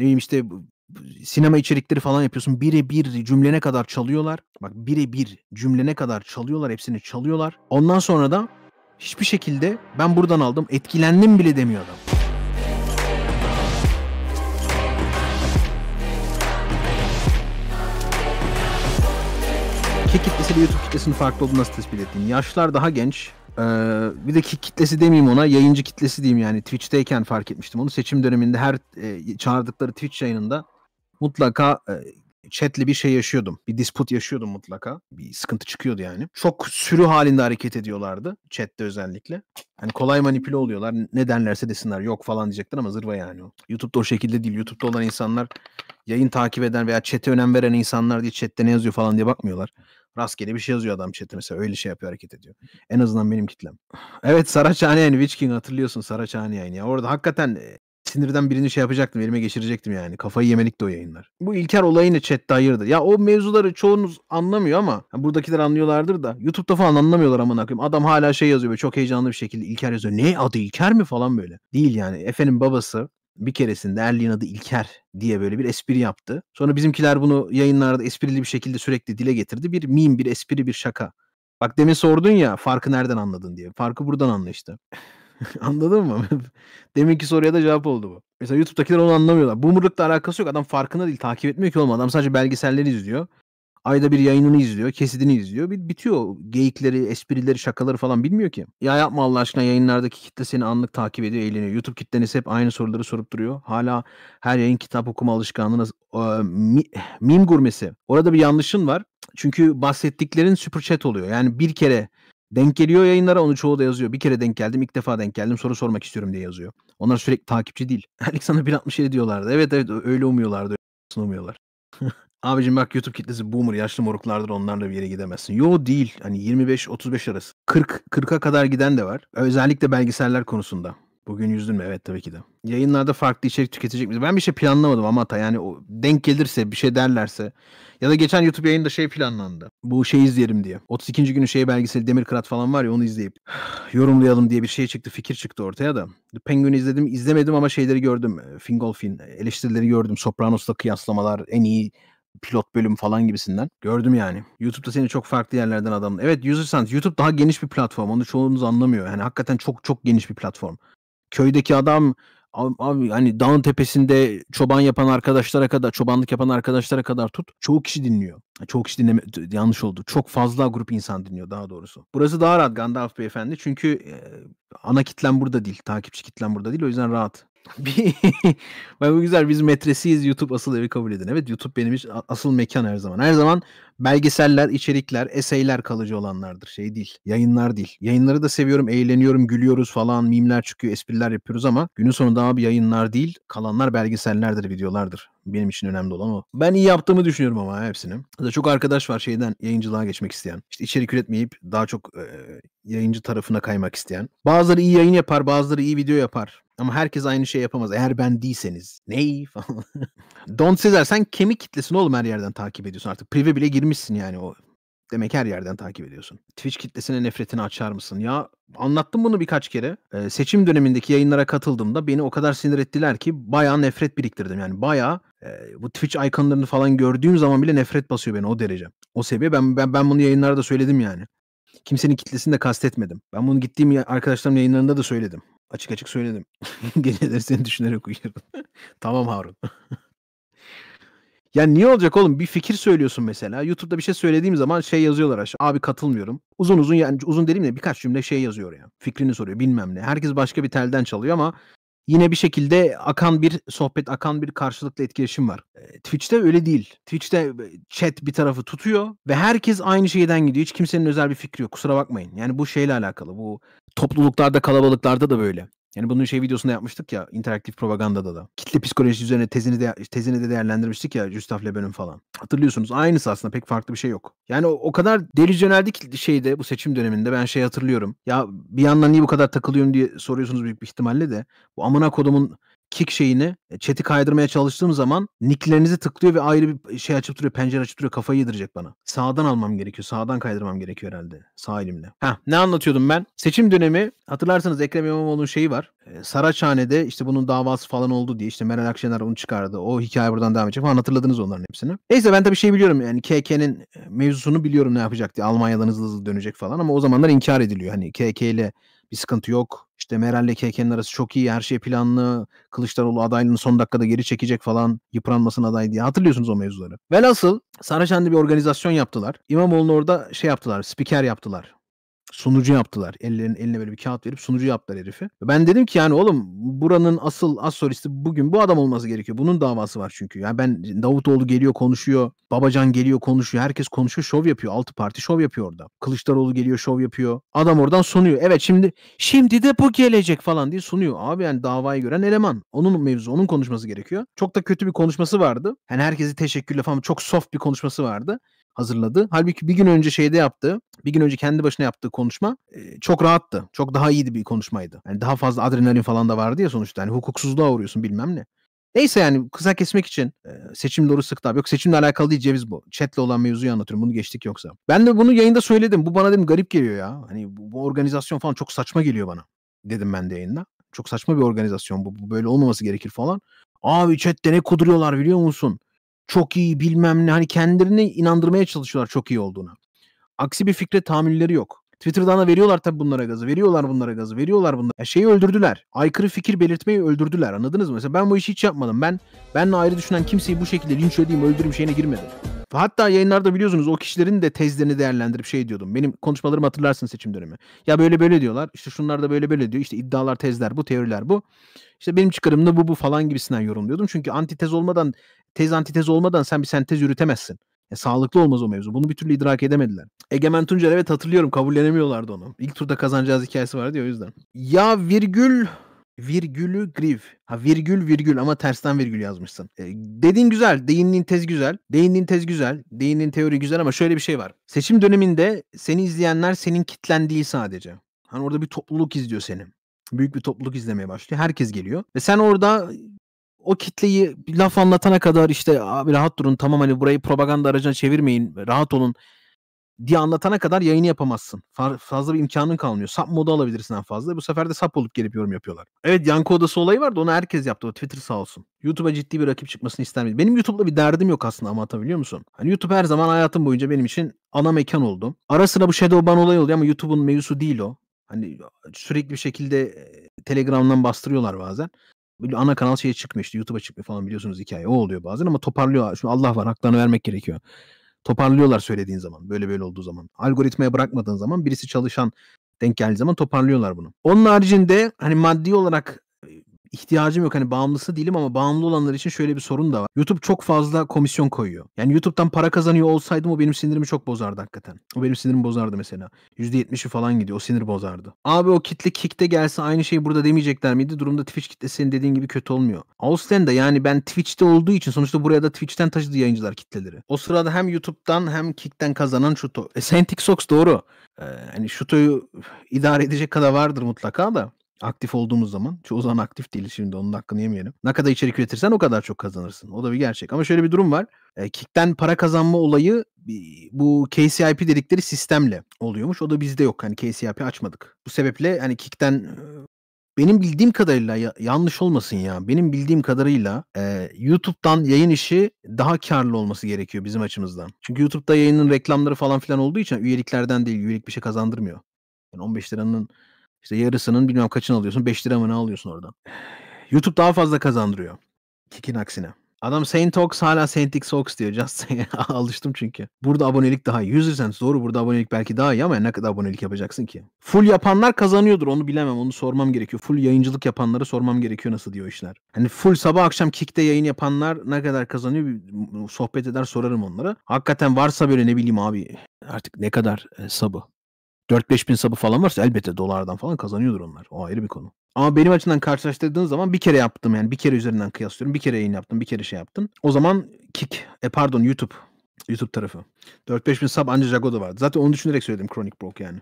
ne bileyim işte sinema içerikleri falan yapıyorsun. Birebir cümlene kadar çalıyorlar. Bak birebir cümlene kadar çalıyorlar. Hepsini çalıyorlar. Ondan sonra da hiçbir şekilde ben buradan aldım etkilendim bile demiyor adam. Ki kitlesiyle YouTube kitlesinin farklı olduğunu nasıl tespit ettin? Yaşlar daha genç, ee, bir de kitlesi demeyeyim ona yayıncı kitlesi diyeyim yani Twitch'teyken fark etmiştim onu seçim döneminde her e, çağırdıkları Twitch yayınında mutlaka e, chatli bir şey yaşıyordum. Bir disput yaşıyordum mutlaka. Bir sıkıntı çıkıyordu yani. Çok sürü halinde hareket ediyorlardı. Chatte özellikle. Hani kolay manipüle oluyorlar. Ne derlerse desinler yok falan diyecekler ama zırva yani o. YouTube'da o şekilde değil. YouTube'da olan insanlar yayın takip eden veya chat'e önem veren insanlar diye chat'te ne yazıyor falan diye bakmıyorlar. Rastgele bir şey yazıyor adam chat'e mesela. Öyle şey yapıyor hareket ediyor. En azından benim kitlem. Evet Saraçhane yani Witch King hatırlıyorsun Saraçhane yayını. Ya. Orada hakikaten sinirden birini şey yapacaktım. Elime geçirecektim yani. Kafayı yemelikti o yayınlar. Bu İlker olayını chatte ayırdı. Ya o mevzuları çoğunuz anlamıyor ama yani buradakiler anlıyorlardır da. YouTube'da falan anlamıyorlar aman koyayım. Adam hala şey yazıyor böyle çok heyecanlı bir şekilde İlker yazıyor. Ne adı İlker mi falan böyle. Değil yani. Efe'nin babası bir keresinde Erli'nin adı İlker diye böyle bir espri yaptı. Sonra bizimkiler bunu yayınlarda esprili bir şekilde sürekli dile getirdi. Bir meme, bir espri, bir şaka. Bak demin sordun ya farkı nereden anladın diye. Farkı buradan anlaştı. Anladın mı? Deminki soruya da cevap oldu bu. Mesela YouTube'dakiler onu anlamıyorlar. Boomer'lıkla alakası yok. Adam farkında değil. Takip etmiyor ki oğlum. Adam sadece belgeselleri izliyor ayda bir yayınını izliyor, kesidini izliyor. Bir bitiyor. Geyikleri, esprileri, şakaları falan bilmiyor ki. Ya yapma Allah aşkına yayınlardaki kitle seni anlık takip ediyor, eğleniyor. YouTube kitleniz hep aynı soruları sorup duruyor. Hala her yayın kitap okuma alışkanlığına e, mi, gurmesi. Orada bir yanlışın var. Çünkü bahsettiklerin super chat oluyor. Yani bir kere denk geliyor yayınlara onu çoğu da yazıyor. Bir kere denk geldim ilk defa denk geldim soru sormak istiyorum diye yazıyor. Onlar sürekli takipçi değil. Alex sana 1.67 diyorlardı. Evet evet öyle umuyorlardı. Öyle umuyorlar. Abicim bak YouTube kitlesi boomer yaşlı moruklardır onlarla bir yere gidemezsin. Yo değil. Hani 25-35 arası. 40 40'a kadar giden de var. Özellikle belgeseller konusunda. Bugün yüzdün mü? Evet tabii ki de. Yayınlarda farklı içerik tüketecek miyiz? Ben bir şey planlamadım ama hata yani o denk gelirse bir şey derlerse ya da geçen YouTube yayında şey planlandı. Bu şey izleyelim diye. 32. günü şey belgeseli Demir Kırat falan var ya onu izleyip yorumlayalım diye bir şey çıktı. Fikir çıktı ortaya da. The Penguin'i izledim. izlemedim ama şeyleri gördüm. Fingolfin eleştirileri gördüm. Sopranos'la kıyaslamalar en iyi pilot bölüm falan gibisinden. Gördüm yani. YouTube'da seni çok farklı yerlerden adam. Evet User YouTube daha geniş bir platform. Onu çoğunuz anlamıyor. Yani hakikaten çok çok geniş bir platform. Köydeki adam abi, abi hani dağın tepesinde çoban yapan arkadaşlara kadar, çobanlık yapan arkadaşlara kadar tut. Çoğu kişi dinliyor. Çok kişi dinleme yanlış oldu. Çok fazla grup insan dinliyor daha doğrusu. Burası daha rahat Gandalf beyefendi. Çünkü e, ana kitlem burada değil. Takipçi kitlem burada değil. O yüzden rahat. bu güzel biz metresiyiz YouTube asıl evi kabul edin. Evet YouTube benim için asıl mekan her zaman. Her zaman belgeseller, içerikler, eseyler kalıcı olanlardır. Şey değil. Yayınlar değil. Yayınları da seviyorum. Eğleniyorum, gülüyoruz falan. Mimler çıkıyor, espriler yapıyoruz ama günün sonunda abi yayınlar değil. Kalanlar belgesellerdir, videolardır. Benim için önemli olan o. Ben iyi yaptığımı düşünüyorum ama hepsini. Zaten çok arkadaş var şeyden yayıncılığa geçmek isteyen. İşte içerik üretmeyip daha çok e, yayıncı tarafına kaymak isteyen. Bazıları iyi yayın yapar, bazıları iyi video yapar. Ama herkes aynı şey yapamaz. Eğer ben değilseniz. Ney falan. Don Cesar sen kemik kitlesin oğlum her yerden takip ediyorsun artık. Prive bile girmişsin yani o Demek her yerden takip ediyorsun. Twitch kitlesine nefretini açar mısın? Ya anlattım bunu birkaç kere. Ee, seçim dönemindeki yayınlara katıldığımda beni o kadar sinir ettiler ki bayağı nefret biriktirdim. Yani bayağı bu Twitch ikonlarını falan gördüğüm zaman bile nefret basıyor beni o derece. O seviye. Ben ben, ben bunu yayınlarda söyledim yani. Kimsenin kitlesini de kastetmedim. Ben bunu gittiğim arkadaşlarım yayınlarında da söyledim. Açık açık söyledim. Geceleri seni düşünerek uyuyorum. tamam Harun. Ya niye olacak oğlum? Bir fikir söylüyorsun mesela. YouTube'da bir şey söylediğim zaman şey yazıyorlar aşağı. Abi katılmıyorum. Uzun uzun yani uzun dedim de birkaç cümle şey yazıyor ya. Fikrini soruyor bilmem ne. Herkes başka bir telden çalıyor ama yine bir şekilde akan bir sohbet, akan bir karşılıklı etkileşim var. E, Twitch'te öyle değil. Twitch'te e, chat bir tarafı tutuyor ve herkes aynı şeyden gidiyor. Hiç kimsenin özel bir fikri yok. Kusura bakmayın. Yani bu şeyle alakalı. Bu topluluklarda, kalabalıklarda da böyle. Yani bunun şey videosunda yapmıştık ya interaktif propagandada da. Kitle psikolojisi üzerine tezini de, tezini de değerlendirmiştik ya Gustav Le Bon'un falan. Hatırlıyorsunuz aynısı aslında pek farklı bir şey yok. Yani o, o kadar delüzyoneldi ki şeyde bu seçim döneminde ben şey hatırlıyorum. Ya bir yandan niye bu kadar takılıyorum diye soruyorsunuz büyük bir ihtimalle de. Bu amına kodumun kick şeyini e, chat'i kaydırmaya çalıştığım zaman nicklerinizi tıklıyor ve ayrı bir e, şey açıp duruyor. Pencere açıp duruyor. Kafayı yedirecek bana. Sağdan almam gerekiyor. Sağdan kaydırmam gerekiyor herhalde. Sağ elimle. Ha ne anlatıyordum ben? Seçim dönemi hatırlarsanız Ekrem İmamoğlu'nun şeyi var. E, Saraçhane'de işte bunun davası falan oldu diye işte Meral Akşener onu çıkardı. O hikaye buradan devam edecek falan hatırladınız onların hepsini. Neyse ben tabii şey biliyorum yani KK'nin mevzusunu biliyorum ne yapacak diye. Almanya'dan hızlı hızlı dönecek falan ama o zamanlar inkar ediliyor. Hani KK ile bir sıkıntı yok. İşte Meral'le KK'nin arası çok iyi. Her şey planlı. Kılıçdaroğlu adaylığını son dakikada geri çekecek falan. Yıpranmasın aday diye. Hatırlıyorsunuz o mevzuları. Velhasıl Saraçhane'de bir organizasyon yaptılar. İmamoğlu'nu orada şey yaptılar. Spiker yaptılar sunucu yaptılar. Ellerin eline böyle bir kağıt verip sunucu yaptılar herifi. Ben dedim ki yani oğlum buranın asıl as solisti bugün bu adam olması gerekiyor. Bunun davası var çünkü. Yani ben Davutoğlu geliyor konuşuyor. Babacan geliyor konuşuyor. Herkes konuşuyor şov yapıyor. Altı parti şov yapıyor orada. Kılıçdaroğlu geliyor şov yapıyor. Adam oradan sunuyor. Evet şimdi şimdi de bu gelecek falan diye sunuyor. Abi yani davayı gören eleman. Onun mevzu onun konuşması gerekiyor. Çok da kötü bir konuşması vardı. Yani herkesi teşekkürle falan çok soft bir konuşması vardı hazırladı. Halbuki bir gün önce şeyde yaptı, bir gün önce kendi başına yaptığı konuşma çok rahattı. Çok daha iyiydi bir konuşmaydı. Yani daha fazla adrenalin falan da vardı ya sonuçta. Yani hukuksuzluğa uğruyorsun bilmem ne. Neyse yani kısa kesmek için seçim doğru sıktı abi. Yok seçimle alakalı değil ceviz bu. Chat'le olan mevzuyu anlatıyorum. Bunu geçtik yoksa. Ben de bunu yayında söyledim. Bu bana dedim garip geliyor ya. Hani bu, bu organizasyon falan çok saçma geliyor bana. Dedim ben de yayında. Çok saçma bir organizasyon bu. bu böyle olmaması gerekir falan. Abi chat'te ne kuduruyorlar biliyor musun? çok iyi bilmem ne hani kendilerini inandırmaya çalışıyorlar çok iyi olduğuna. Aksi bir fikre tahammülleri yok. Twitter'dan da veriyorlar tabii bunlara gazı. Veriyorlar bunlara gazı. Veriyorlar bunlara. Ya şeyi öldürdüler. Aykırı fikir belirtmeyi öldürdüler. Anladınız mı? Mesela ben bu işi hiç yapmadım. Ben benle ayrı düşünen kimseyi bu şekilde linç edeyim, öldüreyim şeyine girmedim. Hatta yayınlarda biliyorsunuz o kişilerin de tezlerini değerlendirip şey diyordum. Benim konuşmalarımı hatırlarsın seçim dönemi. Ya böyle böyle diyorlar. İşte şunlar da böyle böyle diyor. İşte iddialar, tezler bu, teoriler bu. İşte benim çıkarım da bu bu falan gibisinden yorumluyordum. Çünkü antitez olmadan, tez antitez olmadan sen bir sentez yürütemezsin. Ya, sağlıklı olmaz o mevzu. Bunu bir türlü idrak edemediler. Egemen Tuncer evet hatırlıyorum kabullenemiyorlardı onu. İlk turda kazanacağız hikayesi vardı ya o yüzden. Ya virgül virgülü griv. Ha virgül virgül ama tersten virgül yazmışsın. E, dediğin güzel. Değinliğin tez güzel. Değinliğin tez güzel. Değinliğin teori güzel ama şöyle bir şey var. Seçim döneminde seni izleyenler senin kitlen değil sadece. Hani orada bir topluluk izliyor seni. Büyük bir topluluk izlemeye başlıyor. Herkes geliyor. Ve sen orada o kitleyi laf anlatana kadar işte abi rahat durun tamam hani burayı propaganda aracına çevirmeyin rahat olun diye anlatana kadar yayını yapamazsın. Fazla bir imkanın kalmıyor. Sap modu alabilirsin en fazla. Bu sefer de sap olup gelip yorum yapıyorlar. Evet yankı odası olayı vardı. Onu herkes yaptı. O Twitter sağ olsun. YouTube'a ciddi bir rakip çıkmasını ister Benim YouTube'la bir derdim yok aslında ama atabiliyor musun? Hani YouTube her zaman hayatım boyunca benim için ana mekan oldu. Ara sıra bu Shadowban olayı oluyor ama YouTube'un mevzusu değil o. Hani sürekli bir şekilde e, Telegram'dan bastırıyorlar bazen böyle ana kanal şeye çıkmıyor işte YouTube'a çıkmıyor falan biliyorsunuz hikaye. O oluyor bazen ama toparlıyor. Şimdi Allah var haklarını vermek gerekiyor toparlıyorlar söylediğin zaman. Böyle böyle olduğu zaman. Algoritmaya bırakmadığın zaman birisi çalışan denk geldiği zaman toparlıyorlar bunu. Onun haricinde hani maddi olarak ihtiyacım yok. Hani bağımlısı değilim ama bağımlı olanlar için şöyle bir sorun da var. YouTube çok fazla komisyon koyuyor. Yani YouTube'dan para kazanıyor olsaydım o benim sinirimi çok bozardı hakikaten. O benim sinirimi bozardı mesela. %70'i falan gidiyor. O sinir bozardı. Abi o kitle Kick'te gelse aynı şeyi burada demeyecekler miydi? Durumda Twitch kitlesi senin dediğin gibi kötü olmuyor. Ausland'da yani ben Twitch'te olduğu için sonuçta buraya da Twitch'ten taşıdı yayıncılar kitleleri. O sırada hem YouTube'dan hem Kick'ten kazanan Şuto. E Saint Sox doğru. Ee, hani Şuto'yu idare edecek kadar vardır mutlaka da aktif olduğumuz zaman çoğu zaman aktif değiliz şimdi onun hakkını yemeyelim. Ne kadar içerik üretirsen o kadar çok kazanırsın. O da bir gerçek. Ama şöyle bir durum var. E, Kick'ten para kazanma olayı bu KCIP dedikleri sistemle oluyormuş. O da bizde yok. Hani KCIP açmadık. Bu sebeple hani Kick'ten e, benim bildiğim kadarıyla yanlış olmasın ya. Benim bildiğim kadarıyla e, YouTube'dan yayın işi daha karlı olması gerekiyor bizim açımızdan. Çünkü YouTube'da yayının reklamları falan filan olduğu için üyeliklerden değil üyelik bir şey kazandırmıyor. Yani 15 liranın işte yarısının bilmem kaçını alıyorsun. 5 lira mı ne alıyorsun oradan. YouTube daha fazla kazandırıyor. Kikin aksine. Adam Saint Ox hala Saint X Ox diyor. alıştım çünkü. Burada abonelik daha iyi. 100 cents doğru burada abonelik belki daha iyi ama ne kadar abonelik yapacaksın ki? Full yapanlar kazanıyordur onu bilemem onu sormam gerekiyor. Full yayıncılık yapanlara sormam gerekiyor nasıl diyor işler. Hani full sabah akşam kickte yayın yapanlar ne kadar kazanıyor bir sohbet eder sorarım onlara. Hakikaten varsa böyle ne bileyim abi artık ne kadar e, sabı 4-5 bin sabı falan varsa elbette dolardan falan kazanıyordur onlar. O ayrı bir konu. Ama benim açımdan karşılaştırdığın zaman bir kere yaptım yani bir kere üzerinden kıyaslıyorum. Bir kere yayın yaptım, bir kere şey yaptım. O zaman kick, e pardon YouTube. YouTube tarafı. 4-5 bin sub anca Jago'da vardı. Zaten onu düşünerek söyledim Chronic Broke yani.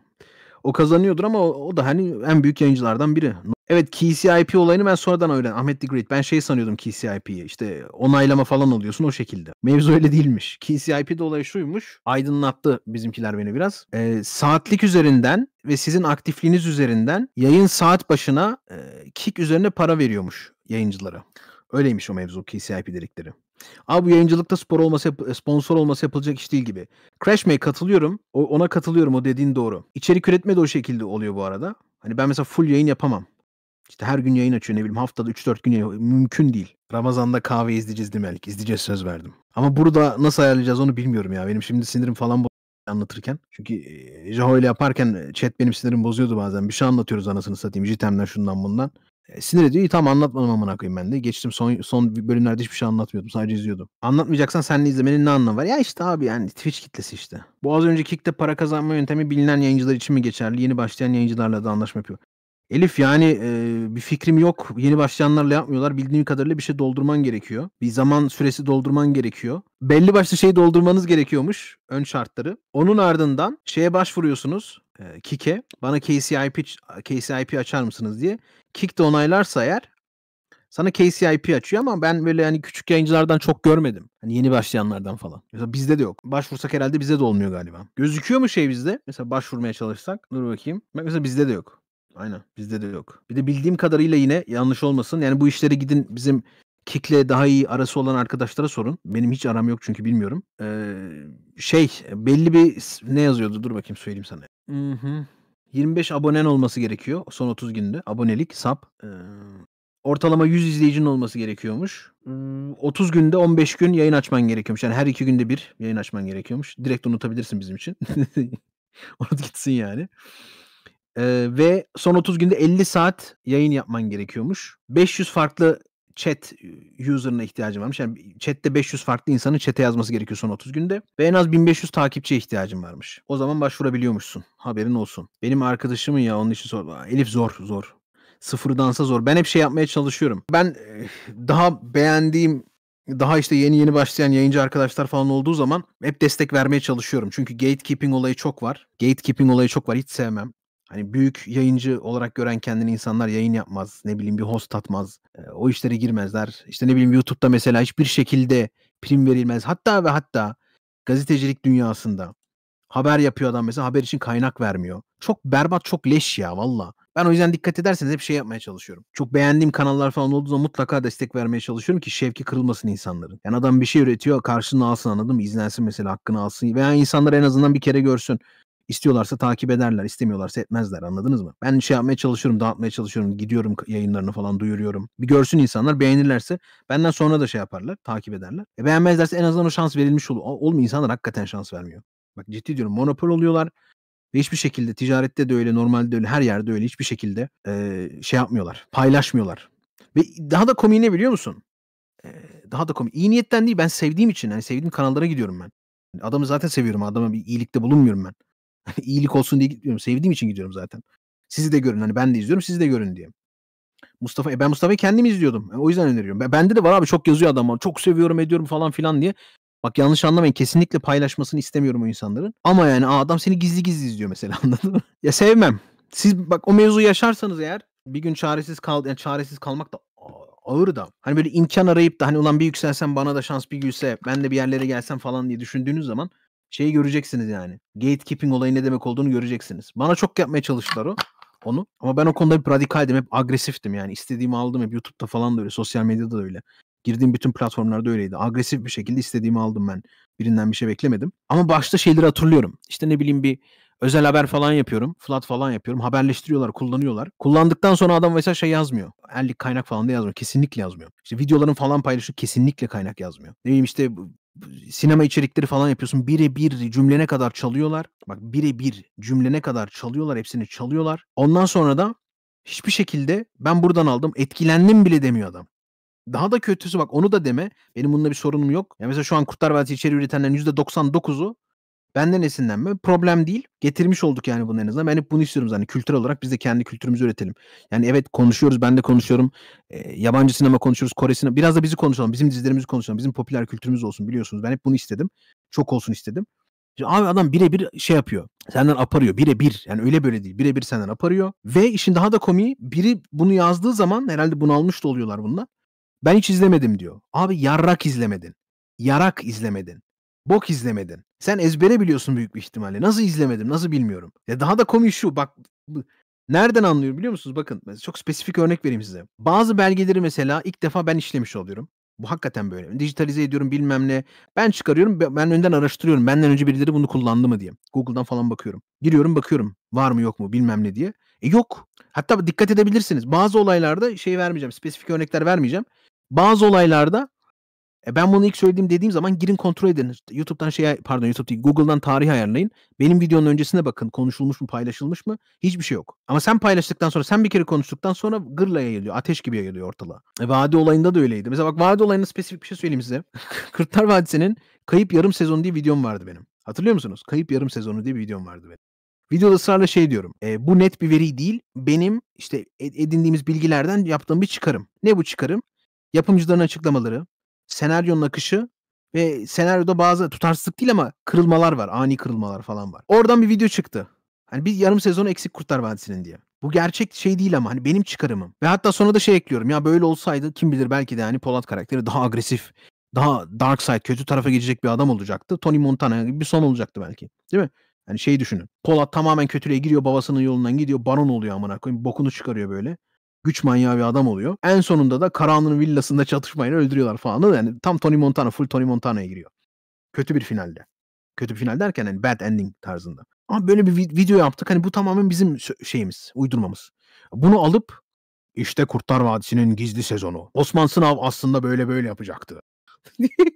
O kazanıyordur ama o, o da hani en büyük yayıncılardan biri. Evet KCIP olayını ben sonradan öğrendim. Ahmet Digrit. Ben şey sanıyordum KCIP'yi. İşte onaylama falan alıyorsun o şekilde. Mevzu öyle değilmiş. KCIP'de olay şuymuş. Aydınlattı bizimkiler beni biraz. E, saatlik üzerinden ve sizin aktifliğiniz üzerinden yayın saat başına e, kick üzerine para veriyormuş yayıncılara. Öyleymiş o mevzu KCIP dedikleri. Abi bu yayıncılıkta spor olması e, sponsor olması yapılacak iş değil gibi. Crash May katılıyorum. O, ona katılıyorum. O dediğin doğru. İçerik üretme de o şekilde oluyor bu arada. Hani ben mesela full yayın yapamam. İşte her gün yayın açıyor ne bileyim haftada 3-4 gün yayın mümkün değil. Ramazan'da kahve izleyeceğiz demelik. İzleyeceğiz söz verdim. Ama burada nasıl ayarlayacağız onu bilmiyorum ya. Benim şimdi sinirim falan bu anlatırken. Çünkü e, Jaho ile yaparken e, chat benim sinirim bozuyordu bazen. Bir şey anlatıyoruz anasını satayım. Jitem'den şundan bundan. E, sinir ediyor. İyi tamam anlatmadım amına koyayım ben de. Geçtim son son bölümlerde hiçbir şey anlatmıyordum. Sadece izliyordum. Anlatmayacaksan senle izlemenin ne anlamı var? Ya işte abi yani Twitch kitlesi işte. Bu az önce Kick'te para kazanma yöntemi bilinen yayıncılar için mi geçerli? Yeni başlayan yayıncılarla da anlaşma yapıyor. Elif yani e, bir fikrim yok. Yeni başlayanlarla yapmıyorlar. Bildiğim kadarıyla bir şey doldurman gerekiyor. Bir zaman süresi doldurman gerekiyor. Belli başlı şeyi doldurmanız gerekiyormuş. Ön şartları. Onun ardından şeye başvuruyorsunuz. Kik'e bana KCIP, KCIP açar mısınız diye. Kik de onaylarsa eğer sana KCIP açıyor ama ben böyle yani küçük yayıncılardan çok görmedim. Hani yeni başlayanlardan falan. Mesela bizde de yok. Başvursak herhalde bizde de olmuyor galiba. Gözüküyor mu şey bizde? Mesela başvurmaya çalışsak. Dur bakayım. mesela bizde de yok. Aynen bizde de yok. Bir de bildiğim kadarıyla yine yanlış olmasın. Yani bu işleri gidin bizim Kik'le daha iyi arası olan arkadaşlara sorun. Benim hiç aram yok çünkü bilmiyorum. Ee, şey belli bir ne yazıyordu dur bakayım söyleyeyim sana. Hı hı. 25 abonen olması gerekiyor son 30 günde. Abonelik, sap. Ee, ortalama 100 izleyicinin olması gerekiyormuş. Ee, 30 günde 15 gün yayın açman gerekiyormuş. Yani her iki günde bir yayın açman gerekiyormuş. Direkt unutabilirsin bizim için. Unut gitsin yani. Ee, ve son 30 günde 50 saat yayın yapman gerekiyormuş. 500 farklı chat user'ına ihtiyacım varmış. Yani chat'te 500 farklı insanın chat'e yazması gerekiyor son 30 günde. Ve en az 1500 takipçiye ihtiyacım varmış. O zaman başvurabiliyormuşsun. Haberin olsun. Benim arkadaşımın ya onun için sor. Elif zor zor. Sıfırdansa zor. Ben hep şey yapmaya çalışıyorum. Ben eh, daha beğendiğim daha işte yeni yeni başlayan yayıncı arkadaşlar falan olduğu zaman hep destek vermeye çalışıyorum. Çünkü gatekeeping olayı çok var. Gatekeeping olayı çok var. Hiç sevmem. Hani büyük yayıncı olarak gören kendini insanlar yayın yapmaz. Ne bileyim bir host atmaz. E, o işlere girmezler. İşte ne bileyim YouTube'da mesela hiçbir şekilde prim verilmez. Hatta ve hatta gazetecilik dünyasında haber yapıyor adam mesela haber için kaynak vermiyor. Çok berbat çok leş ya valla. Ben o yüzden dikkat ederseniz hep şey yapmaya çalışıyorum. Çok beğendiğim kanallar falan olduğu zaman mutlaka destek vermeye çalışıyorum ki şevki kırılmasın insanların. Yani adam bir şey üretiyor karşılığını alsın anladın mı? İzlensin mesela hakkını alsın veya insanlar en azından bir kere görsün. İstiyorlarsa takip ederler, istemiyorlarsa etmezler anladınız mı? Ben şey yapmaya çalışıyorum, dağıtmaya çalışıyorum, gidiyorum yayınlarını falan duyuruyorum. Bir görsün insanlar, beğenirlerse benden sonra da şey yaparlar, takip ederler. E beğenmezlerse en azından o şans verilmiş olur. Oğlum insanlar hakikaten şans vermiyor. Bak ciddi diyorum monopol oluyorlar. Ve hiçbir şekilde ticarette de öyle, normalde de öyle, her yerde öyle hiçbir şekilde e, şey yapmıyorlar, paylaşmıyorlar. Ve daha da ne biliyor musun? E, daha da komik. İyi niyetten değil ben sevdiğim için. Yani sevdiğim kanallara gidiyorum ben. Adamı zaten seviyorum. Adama bir iyilikte bulunmuyorum ben. Hani, iyilik olsun diye gitmiyorum. Sevdiğim için gidiyorum zaten. Sizi de görün hani ben de izliyorum sizi de görün diye. Mustafa e ben Mustafa'yı kendim izliyordum. Yani e, o yüzden öneriyorum. bende de var abi çok yazıyor adamlar. Çok seviyorum ediyorum falan filan diye. Bak yanlış anlamayın kesinlikle paylaşmasını istemiyorum o insanların. Ama yani adam seni gizli gizli izliyor mesela anladın mı? Ya sevmem. Siz bak o mevzu yaşarsanız eğer bir gün çaresiz kal yani çaresiz kalmak da ağır da. Hani böyle imkan arayıp da hani ulan bir yükselsem bana da şans bir gülse ben de bir yerlere gelsem falan diye düşündüğünüz zaman şeyi göreceksiniz yani. Gatekeeping olayı ne demek olduğunu göreceksiniz. Bana çok yapmaya çalıştılar o onu. Ama ben o konuda bir radikaldim. Hep agresiftim yani. İstediğimi aldım hep. YouTube'da falan da öyle. Sosyal medyada da öyle. Girdiğim bütün platformlarda öyleydi. Agresif bir şekilde istediğimi aldım ben. Birinden bir şey beklemedim. Ama başta şeyleri hatırlıyorum. İşte ne bileyim bir Özel haber falan yapıyorum. Flat falan yapıyorum. Haberleştiriyorlar, kullanıyorlar. Kullandıktan sonra adam mesela şey yazmıyor. Ellik kaynak falan da yazmıyor. Kesinlikle yazmıyor. İşte videoların falan paylaşıyor. Kesinlikle kaynak yazmıyor. Ne bileyim işte sinema içerikleri falan yapıyorsun. Birebir cümlene kadar çalıyorlar. Bak birebir cümlene kadar çalıyorlar. Hepsini çalıyorlar. Ondan sonra da hiçbir şekilde ben buradan aldım etkilendim bile demiyor adam. Daha da kötüsü bak onu da deme. Benim bununla bir sorunum yok. Ya mesela şu an Kurtlar Vadisi içeri üretenlerin %99'u Benden esinlenme problem değil. Getirmiş olduk yani bunu en azından. Ben hep bunu istiyorum zaten. Kültür olarak biz de kendi kültürümüzü üretelim. Yani evet konuşuyoruz. Ben de konuşuyorum. E, yabancı sinema konuşuyoruz. Kore sinema. Biraz da bizi konuşalım. Bizim dizilerimizi konuşalım. Bizim popüler kültürümüz olsun biliyorsunuz. Ben hep bunu istedim. Çok olsun istedim. Şimdi abi adam birebir şey yapıyor. Senden aparıyor. Birebir. Yani öyle böyle değil. Birebir senden aparıyor. Ve işin daha da komiği biri bunu yazdığı zaman herhalde bunu almış da oluyorlar bundan. Ben hiç izlemedim diyor. Abi yarrak izlemedin. Yarak izlemedin. Bok izlemedin. Sen ezbere biliyorsun büyük bir ihtimalle. Nasıl izlemedim? Nasıl bilmiyorum. Ya daha da komik şu. Bak nereden anlıyorum biliyor musunuz? Bakın çok spesifik örnek vereyim size. Bazı belgeleri mesela ilk defa ben işlemiş oluyorum. Bu hakikaten böyle. Dijitalize ediyorum bilmem ne. Ben çıkarıyorum. Ben önden araştırıyorum. Benden önce birileri bunu kullandı mı diye. Google'dan falan bakıyorum. Giriyorum bakıyorum. Var mı yok mu bilmem ne diye. E yok. Hatta dikkat edebilirsiniz. Bazı olaylarda şey vermeyeceğim. Spesifik örnekler vermeyeceğim. Bazı olaylarda e, ben bunu ilk söylediğim dediğim zaman girin kontrol edin. YouTube'dan şey pardon YouTube değil Google'dan tarih ayarlayın. Benim videonun öncesine bakın konuşulmuş mu paylaşılmış mı hiçbir şey yok. Ama sen paylaştıktan sonra sen bir kere konuştuktan sonra gırla yayılıyor. Ateş gibi yayılıyor ortalığa. E, vade olayında da öyleydi. Mesela bak vadi olayında spesifik bir şey söyleyeyim size. Kırklar Vadisi'nin kayıp yarım sezon diye videom vardı benim. Hatırlıyor musunuz? Kayıp yarım sezonu diye bir videom vardı benim. Videoda ısrarla şey diyorum. E, bu net bir veri değil. Benim işte edindiğimiz bilgilerden yaptığım bir çıkarım. Ne bu çıkarım? Yapımcıların açıklamaları, senaryonun akışı ve senaryoda bazı tutarsızlık değil ama kırılmalar var. Ani kırılmalar falan var. Oradan bir video çıktı. Hani bir yarım sezonu eksik Kurtlar Vadisi'nin diye. Bu gerçek şey değil ama hani benim çıkarımım. Ve hatta sonra da şey ekliyorum. Ya böyle olsaydı kim bilir belki de hani Polat karakteri daha agresif, daha dark side, kötü tarafa geçecek bir adam olacaktı. Tony Montana gibi bir son olacaktı belki. Değil mi? Hani şey düşünün. Polat tamamen kötülüğe giriyor babasının yolundan gidiyor. Baron oluyor amına koyayım. Bokunu çıkarıyor böyle güç manyağı bir adam oluyor. En sonunda da Karahan'ın villasında çatışmayla öldürüyorlar falan. Yani tam Tony Montana, full Tony Montana'ya giriyor. Kötü bir finalde. Kötü bir final derken hani bad ending tarzında. Ama böyle bir video yaptık. Hani bu tamamen bizim şeyimiz, uydurmamız. Bunu alıp işte Kurtlar Vadisi'nin gizli sezonu. Osman Sınav aslında böyle böyle yapacaktı.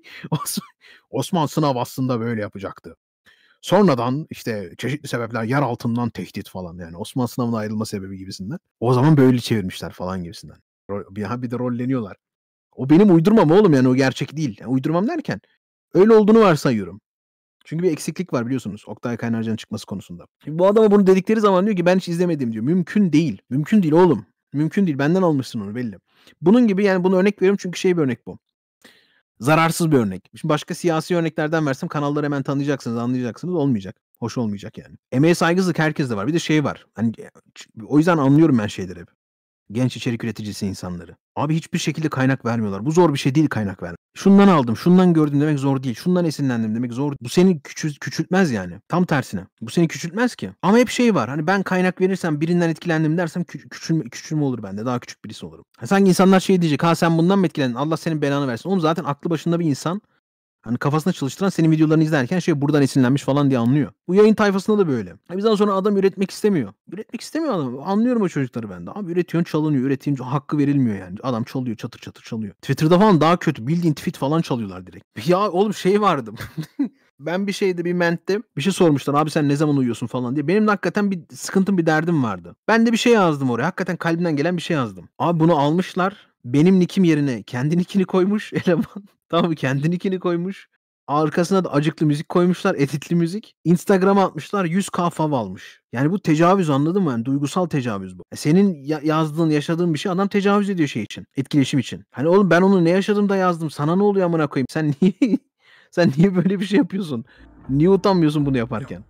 Osman Sınav aslında böyle yapacaktı. Sonradan işte çeşitli sebepler yer altından tehdit falan yani Osman sınavına ayrılma sebebi gibisinden. O zaman böyle çevirmişler falan gibisinden. Bir, bir de rolleniyorlar. O benim uydurmam oğlum yani o gerçek değil. Yani uydurmam derken öyle olduğunu varsayıyorum. Çünkü bir eksiklik var biliyorsunuz Oktay Kaynarca'nın çıkması konusunda. Şimdi bu adama bunu dedikleri zaman diyor ki ben hiç izlemedim diyor. Mümkün değil. Mümkün değil oğlum. Mümkün değil. Benden almışsın onu belli. Bunun gibi yani bunu örnek veriyorum çünkü şey bir örnek bu zararsız bir örnek. Şimdi başka siyasi örneklerden versem kanalları hemen tanıyacaksınız, anlayacaksınız. Olmayacak. Hoş olmayacak yani. Emeğe saygısızlık de var. Bir de şey var. Hani e, o yüzden anlıyorum ben şeyleri hep genç içerik üreticisi insanları. Abi hiçbir şekilde kaynak vermiyorlar. Bu zor bir şey değil kaynak vermek. Şundan aldım, şundan gördüm demek zor değil. Şundan esinlendim demek zor. Bu seni küçü küçültmez yani. Tam tersine. Bu seni küçültmez ki. Ama hep şey var. Hani ben kaynak verirsem birinden etkilendim dersem kü- küçülme, küçülme olur bende. Daha küçük birisi olurum. Ha, sanki insanlar şey diyecek. Ha sen bundan mı etkilendin? Allah senin belanı versin. Oğlum zaten aklı başında bir insan Hani kafasına çalıştıran senin videolarını izlerken şey buradan esinlenmiş falan diye anlıyor. Bu yayın tayfasında da böyle. E bizden sonra adam üretmek istemiyor. Üretmek istemiyor adam. Anlıyorum o çocukları ben de. Abi üretiyorsun çalınıyor. Üretince hakkı verilmiyor yani. Adam çalıyor çatır çatır çalıyor. Twitter'da falan daha kötü. Bildiğin tweet falan çalıyorlar direkt. Ya oğlum şey vardı. ben bir şeyde bir mentte bir şey sormuşlar abi sen ne zaman uyuyorsun falan diye. Benim de hakikaten bir sıkıntım bir derdim vardı. Ben de bir şey yazdım oraya. Hakikaten kalbimden gelen bir şey yazdım. Abi bunu almışlar benim nikim yerine kendi nikini koymuş eleman. tamam mı? Kendi koymuş. Arkasına da acıklı müzik koymuşlar, editli müzik. Instagram'a atmışlar 100k fav almış. Yani bu tecavüz anladın mı? Yani duygusal tecavüz bu. E, senin yazdığın, yaşadığın bir şey adam tecavüz ediyor şey için, etkileşim için. Hani oğlum ben onu ne yaşadım da yazdım. Sana ne oluyor amına koyayım? Sen niye sen niye böyle bir şey yapıyorsun? Niye utanmıyorsun bunu yaparken?